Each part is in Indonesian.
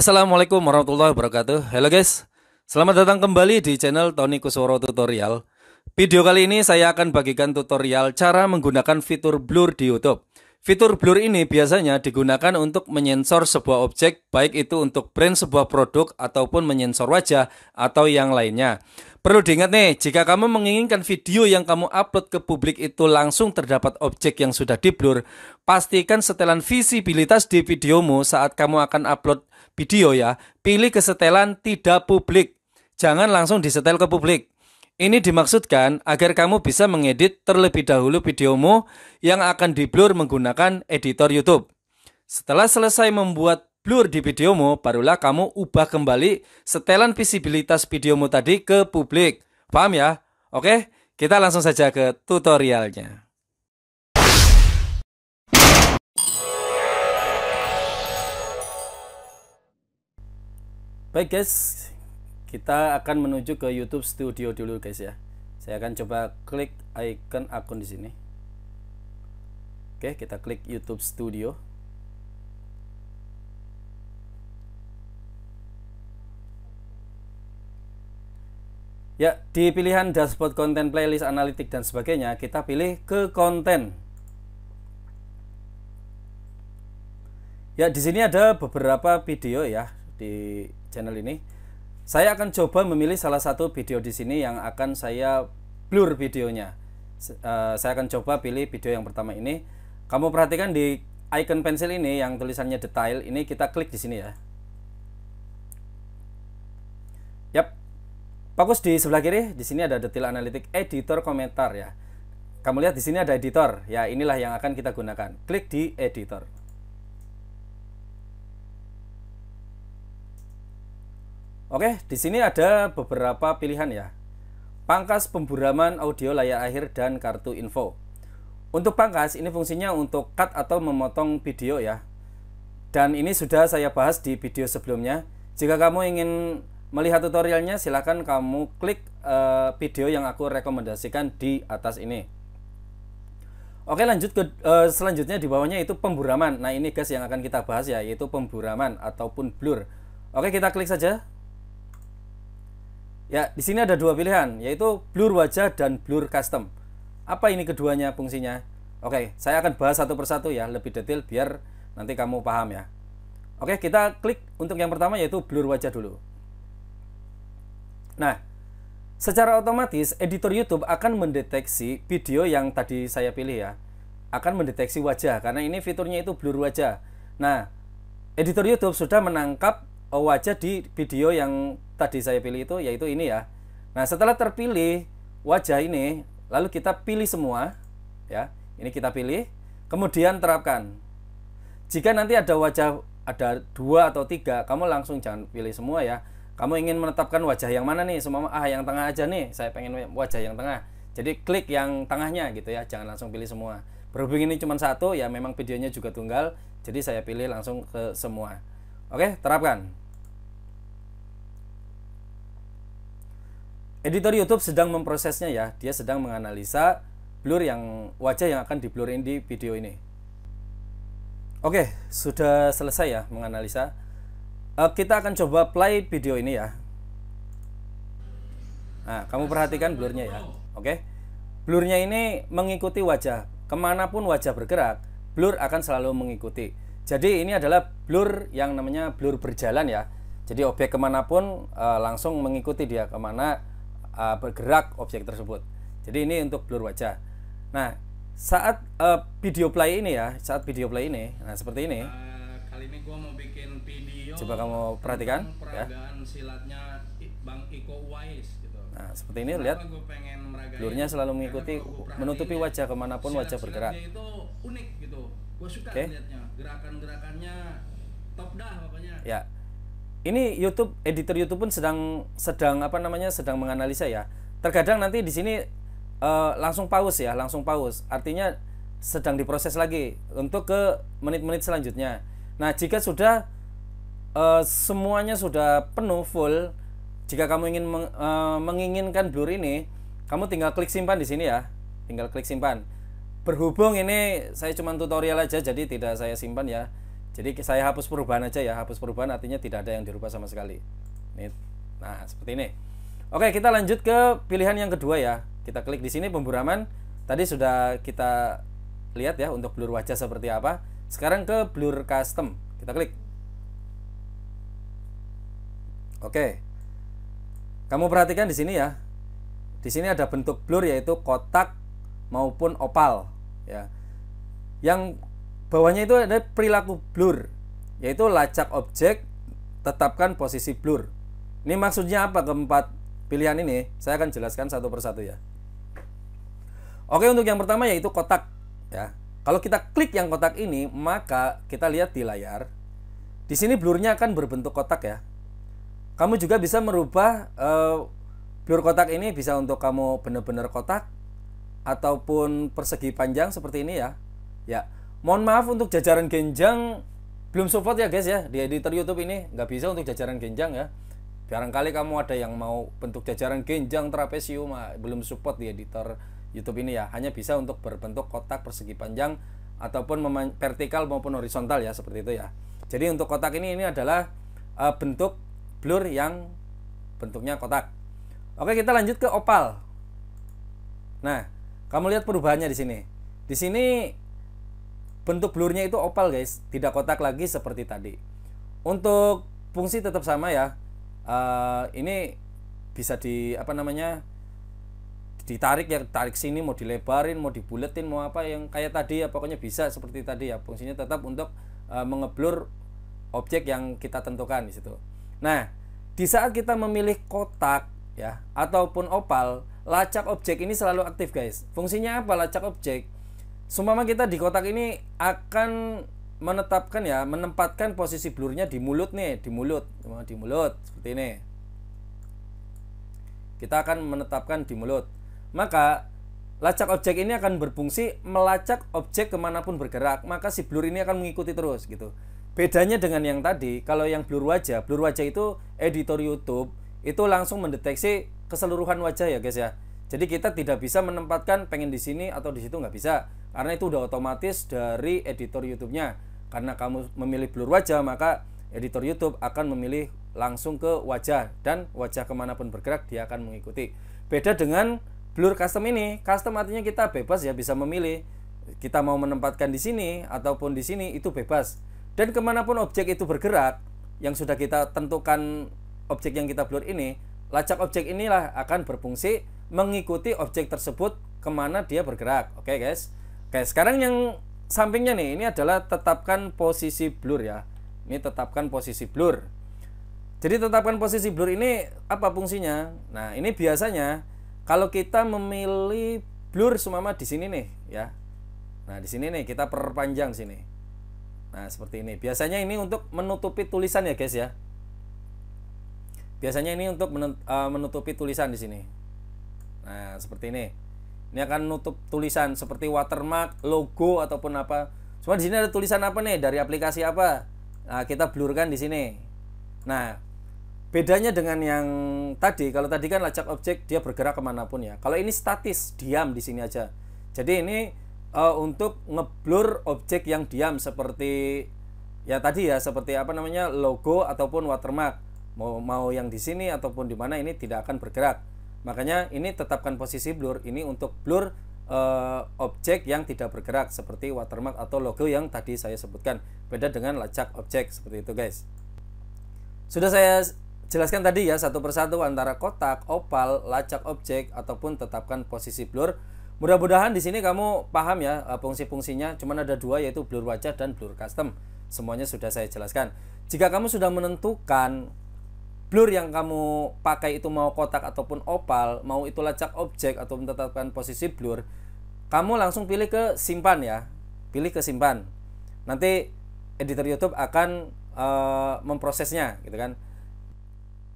Assalamualaikum warahmatullahi wabarakatuh Halo guys, selamat datang kembali di channel Tony Kusworo Tutorial Video kali ini saya akan bagikan tutorial cara menggunakan fitur blur di YouTube Fitur blur ini biasanya digunakan untuk menyensor sebuah objek Baik itu untuk print sebuah produk ataupun menyensor wajah atau yang lainnya Perlu diingat nih, jika kamu menginginkan video yang kamu upload ke publik itu langsung terdapat objek yang sudah diblur, pastikan setelan visibilitas di videomu saat kamu akan upload video ya, pilih kesetelan tidak publik. Jangan langsung disetel ke publik. Ini dimaksudkan agar kamu bisa mengedit terlebih dahulu videomu yang akan diblur menggunakan editor YouTube. Setelah selesai membuat blur di videomu, barulah kamu ubah kembali setelan visibilitas videomu tadi ke publik. Paham ya? Oke, kita langsung saja ke tutorialnya. Baik guys, kita akan menuju ke YouTube Studio dulu guys ya. Saya akan coba klik icon akun di sini. Oke, kita klik YouTube Studio. Ya, di pilihan dashboard konten playlist analitik dan sebagainya, kita pilih ke konten. Ya, di sini ada beberapa video ya di channel ini. Saya akan coba memilih salah satu video di sini yang akan saya blur videonya. Eh, saya akan coba pilih video yang pertama ini. Kamu perhatikan di icon pensil ini yang tulisannya detail ini kita klik di sini ya. Yap. Fokus di sebelah kiri, di sini ada detail analitik editor komentar ya. Kamu lihat di sini ada editor. Ya, inilah yang akan kita gunakan. Klik di editor. Oke, di sini ada beberapa pilihan ya. Pangkas pemburaman audio layar akhir dan kartu info. Untuk pangkas ini fungsinya untuk cut atau memotong video ya. Dan ini sudah saya bahas di video sebelumnya. Jika kamu ingin melihat tutorialnya silakan kamu klik eh, video yang aku rekomendasikan di atas ini. Oke lanjut ke uh, selanjutnya di bawahnya itu pemburaman. Nah ini guys yang akan kita bahas ya yaitu pemburaman ataupun blur. Oke kita klik saja Ya, di sini ada dua pilihan, yaitu blur wajah dan blur custom. Apa ini keduanya fungsinya? Oke, saya akan bahas satu persatu ya, lebih detail biar nanti kamu paham ya. Oke, kita klik untuk yang pertama yaitu blur wajah dulu. Nah, secara otomatis editor YouTube akan mendeteksi video yang tadi saya pilih ya. Akan mendeteksi wajah karena ini fiturnya itu blur wajah. Nah, editor YouTube sudah menangkap oh, wajah di video yang tadi saya pilih itu yaitu ini ya. Nah, setelah terpilih wajah ini, lalu kita pilih semua ya. Ini kita pilih, kemudian terapkan. Jika nanti ada wajah ada dua atau tiga, kamu langsung jangan pilih semua ya. Kamu ingin menetapkan wajah yang mana nih? Semua ah yang tengah aja nih. Saya pengen wajah yang tengah. Jadi klik yang tengahnya gitu ya, jangan langsung pilih semua. Berhubung ini cuma satu, ya memang videonya juga tunggal, jadi saya pilih langsung ke semua. Oke, terapkan. editor YouTube sedang memprosesnya ya. Dia sedang menganalisa blur yang wajah yang akan diblurin di video ini. Oke, sudah selesai ya menganalisa. Eh, kita akan coba play video ini ya. Nah, kamu perhatikan blurnya ya. Oke. Blurnya ini mengikuti wajah. Kemanapun wajah bergerak, blur akan selalu mengikuti. Jadi ini adalah blur yang namanya blur berjalan ya. Jadi objek kemanapun eh, langsung mengikuti dia kemana uh, bergerak objek tersebut. Jadi ini untuk blur wajah. Nah, saat uh, video play ini ya, saat video play ini, nah seperti ini. Uh, kali ini gua mau bikin video. Coba kamu perhatikan ya. silatnya Bang Iko Uwais gitu. Nah, seperti ini Kenapa lihat. Blurnya selalu mengikuti menutupi ya. wajah kemanapun wajah bergerak. itu gitu. okay. Gerakan-gerakannya top dah pokoknya. Ya ini YouTube editor YouTube pun sedang sedang apa namanya sedang menganalisa ya. Terkadang nanti di sini uh, langsung pause ya, langsung pause. Artinya sedang diproses lagi untuk ke menit-menit selanjutnya. Nah, jika sudah uh, semuanya sudah penuh full, jika kamu ingin meng, uh, menginginkan blur ini, kamu tinggal klik simpan di sini ya. Tinggal klik simpan. Berhubung ini saya cuma tutorial aja jadi tidak saya simpan ya. Jadi saya hapus perubahan aja ya, hapus perubahan artinya tidak ada yang dirubah sama sekali. Ini, nah seperti ini. Oke kita lanjut ke pilihan yang kedua ya. Kita klik di sini pemburaman. Tadi sudah kita lihat ya untuk blur wajah seperti apa. Sekarang ke blur custom. Kita klik. Oke. Kamu perhatikan di sini ya. Di sini ada bentuk blur yaitu kotak maupun opal ya. Yang bawahnya itu ada perilaku blur, yaitu lacak objek, tetapkan posisi blur. Ini maksudnya apa keempat pilihan ini? Saya akan jelaskan satu persatu ya. Oke, untuk yang pertama yaitu kotak ya. Kalau kita klik yang kotak ini, maka kita lihat di layar. Di sini blurnya akan berbentuk kotak ya. Kamu juga bisa merubah uh, blur kotak ini bisa untuk kamu benar-benar kotak ataupun persegi panjang seperti ini ya. Ya, mohon maaf untuk jajaran genjang belum support ya guys ya di editor YouTube ini nggak bisa untuk jajaran genjang ya barangkali kamu ada yang mau bentuk jajaran genjang trapesium ah, belum support di editor YouTube ini ya hanya bisa untuk berbentuk kotak persegi panjang ataupun vertikal maupun horizontal ya seperti itu ya jadi untuk kotak ini ini adalah uh, bentuk blur yang bentuknya kotak oke kita lanjut ke opal nah kamu lihat perubahannya di sini di sini Bentuk blurnya itu opal guys, tidak kotak lagi seperti tadi. Untuk fungsi tetap sama ya. Uh, ini bisa di apa namanya? ditarik ya tarik sini mau dilebarin mau dibuletin mau apa yang kayak tadi ya pokoknya bisa seperti tadi ya fungsinya tetap untuk uh, mengeblur objek yang kita tentukan di situ nah di saat kita memilih kotak ya ataupun opal lacak objek ini selalu aktif guys fungsinya apa lacak objek Sumpama kita di kotak ini akan menetapkan ya, menempatkan posisi blurnya di mulut nih, di mulut, oh, di mulut seperti ini. Kita akan menetapkan di mulut. Maka lacak objek ini akan berfungsi melacak objek kemanapun bergerak, maka si blur ini akan mengikuti terus gitu. Bedanya dengan yang tadi, kalau yang blur wajah, blur wajah itu editor YouTube itu langsung mendeteksi keseluruhan wajah ya guys ya jadi kita tidak bisa menempatkan pengen di sini atau di situ nggak bisa karena itu udah otomatis dari editor YouTube-nya. Karena kamu memilih blur wajah maka editor YouTube akan memilih langsung ke wajah dan wajah kemanapun bergerak dia akan mengikuti. Beda dengan blur custom ini, custom artinya kita bebas ya bisa memilih kita mau menempatkan di sini ataupun di sini itu bebas. Dan kemanapun objek itu bergerak yang sudah kita tentukan objek yang kita blur ini, lacak objek inilah akan berfungsi mengikuti objek tersebut kemana dia bergerak. Oke okay, guys. Oke okay, sekarang yang sampingnya nih ini adalah tetapkan posisi blur ya. Ini tetapkan posisi blur. Jadi tetapkan posisi blur ini apa fungsinya? Nah ini biasanya kalau kita memilih blur semua di sini nih ya. Nah di sini nih kita perpanjang sini. Nah seperti ini. Biasanya ini untuk menutupi tulisan ya guys ya. Biasanya ini untuk eh, menutupi tulisan di sini. Nah, seperti ini. Ini akan nutup tulisan seperti watermark, logo ataupun apa. Cuma di sini ada tulisan apa nih dari aplikasi apa? Nah, kita blurkan di sini. Nah, bedanya dengan yang tadi, kalau tadi kan lacak objek dia bergerak kemanapun ya. Kalau ini statis, diam di sini aja. Jadi ini uh, untuk ngeblur objek yang diam seperti ya tadi ya seperti apa namanya logo ataupun watermark mau mau yang di sini ataupun di mana ini tidak akan bergerak Makanya ini tetapkan posisi blur ini untuk blur uh, objek yang tidak bergerak seperti watermark atau logo yang tadi saya sebutkan. Beda dengan lacak objek seperti itu guys. Sudah saya jelaskan tadi ya satu persatu antara kotak, opal, lacak objek ataupun tetapkan posisi blur. Mudah-mudahan di sini kamu paham ya eh, fungsi-fungsinya. Cuman ada dua yaitu blur wajah dan blur custom. Semuanya sudah saya jelaskan. Jika kamu sudah menentukan blur yang kamu pakai itu mau kotak ataupun opal, mau itu lacak objek atau menetapkan posisi blur, kamu langsung pilih ke simpan ya. Pilih ke simpan. Nanti editor YouTube akan uh, memprosesnya gitu kan.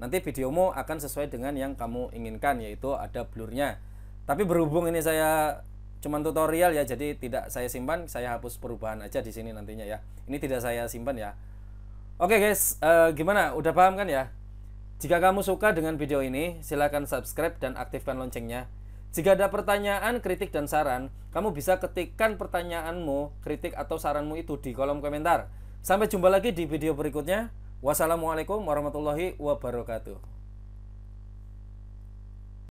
Nanti videomu akan sesuai dengan yang kamu inginkan yaitu ada blurnya. Tapi berhubung ini saya cuman tutorial ya jadi tidak saya simpan, saya hapus perubahan aja di sini nantinya ya. Ini tidak saya simpan ya. Oke okay guys, uh, gimana? Udah paham kan ya? Jika kamu suka dengan video ini, silakan subscribe dan aktifkan loncengnya. Jika ada pertanyaan, kritik, dan saran, kamu bisa ketikkan pertanyaanmu, kritik, atau saranmu itu di kolom komentar. Sampai jumpa lagi di video berikutnya. Wassalamualaikum warahmatullahi wabarakatuh.